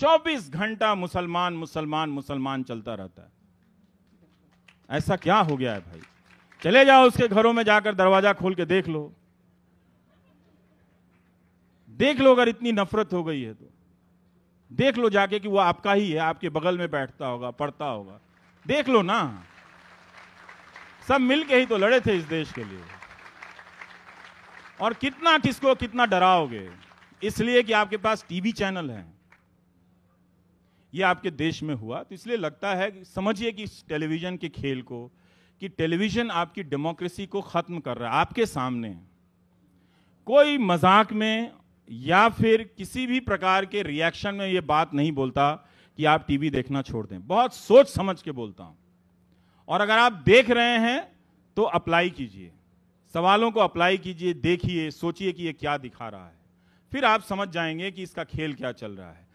24 घंटा मुसलमान मुसलमान मुसलमान चलता रहता है ऐसा क्या हो गया है भाई चले जाओ उसके घरों में जाकर दरवाजा खोल के देख लो देख लो अगर इतनी नफरत हो गई है तो देख लो जाके कि वो आपका ही है आपके बगल में बैठता होगा पढ़ता होगा देख लो ना सब मिल के ही तो लड़े थे इस देश के लिए और कितना किसको कितना डराओगे इसलिए कि आपके पास टीवी चैनल है ये आपके देश में हुआ तो इसलिए लगता है समझिए कि टेलीविज़न के खेल को कि टेलीविज़न आपकी डेमोक्रेसी को ख़त्म कर रहा है आपके सामने कोई मजाक में या फिर किसी भी प्रकार के रिएक्शन में ये बात नहीं बोलता कि आप टीवी देखना छोड़ दें बहुत सोच समझ के बोलता हूं और अगर आप देख रहे हैं तो अप्लाई कीजिए सवालों को अप्लाई कीजिए देखिए सोचिए कि ये क्या दिखा रहा है फिर आप समझ जाएंगे कि इसका खेल क्या चल रहा है